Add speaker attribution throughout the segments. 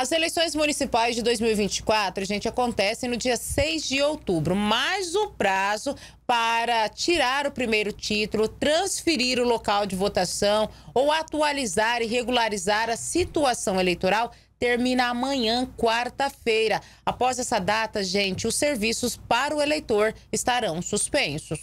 Speaker 1: As eleições municipais de 2024, gente, acontecem no dia 6 de outubro, mas o prazo para tirar o primeiro título, transferir o local de votação ou atualizar e regularizar a situação eleitoral termina amanhã, quarta-feira. Após essa data, gente, os serviços para o eleitor estarão suspensos.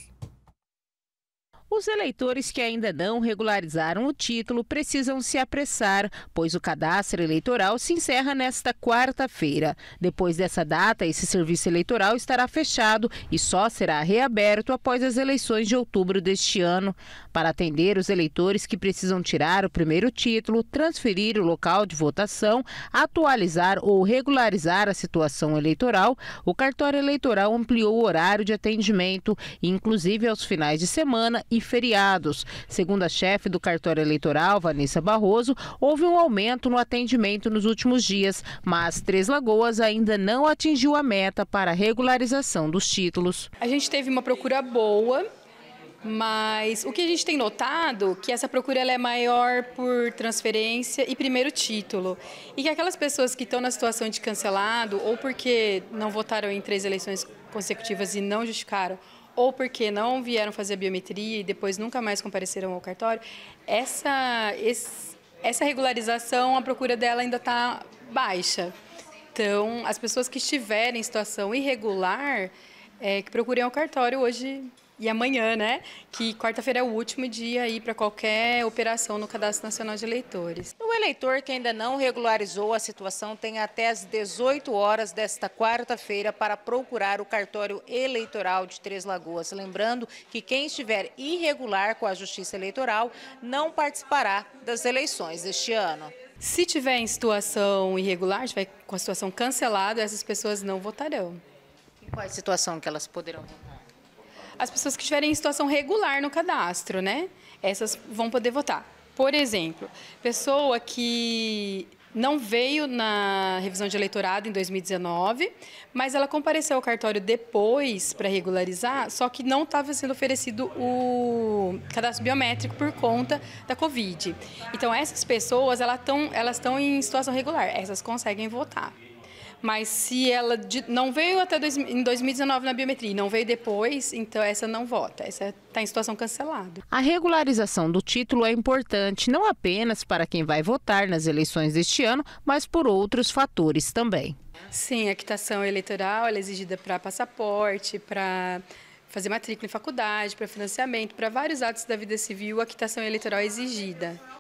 Speaker 1: Os eleitores que ainda não regularizaram o título precisam se apressar, pois o cadastro eleitoral se encerra nesta quarta-feira. Depois dessa data, esse serviço eleitoral estará fechado e só será reaberto após as eleições de outubro deste ano. Para atender os eleitores que precisam tirar o primeiro título, transferir o local de votação, atualizar ou regularizar a situação eleitoral, o cartório eleitoral ampliou o horário de atendimento, inclusive aos finais de semana e e feriados. Segundo a chefe do cartório eleitoral, Vanessa Barroso, houve um aumento no atendimento nos últimos dias, mas Três Lagoas ainda não atingiu a meta para a regularização dos títulos.
Speaker 2: A gente teve uma procura boa. Mas o que a gente tem notado que essa procura é maior por transferência e primeiro título. E que aquelas pessoas que estão na situação de cancelado, ou porque não votaram em três eleições consecutivas e não justificaram, ou porque não vieram fazer a biometria e depois nunca mais compareceram ao cartório, essa, esse, essa regularização, a procura dela ainda está baixa. Então, as pessoas que estiverem em situação irregular, é, que procurem ao cartório hoje e amanhã, né? Que quarta-feira é o último dia aí para qualquer operação no Cadastro Nacional de Eleitores. O eleitor que ainda não regularizou a
Speaker 1: situação tem até as 18 horas desta quarta-feira para procurar o cartório eleitoral de Três Lagoas. Lembrando que quem estiver irregular com a Justiça Eleitoral não participará
Speaker 2: das eleições deste ano. Se tiver em situação irregular, tiver com a situação cancelada, essas pessoas não votarão. Em qual é a situação que elas poderão votar? as pessoas que estiverem em situação regular no cadastro, né? Essas vão poder votar. Por exemplo, pessoa que não veio na revisão de eleitorado em 2019, mas ela compareceu ao cartório depois para regularizar, só que não estava sendo oferecido o cadastro biométrico por conta da Covid. Então, essas pessoas elas estão elas em situação regular, essas conseguem votar mas se ela não veio até dois, em 2019 na biometria e não veio depois, então essa não vota, essa está em situação cancelada.
Speaker 1: A regularização do título é importante não apenas para quem vai votar nas eleições deste ano, mas por outros fatores também.
Speaker 2: Sim, a quitação eleitoral é exigida para passaporte, para fazer matrícula em faculdade, para financiamento, para vários atos da vida civil, a quitação eleitoral é exigida.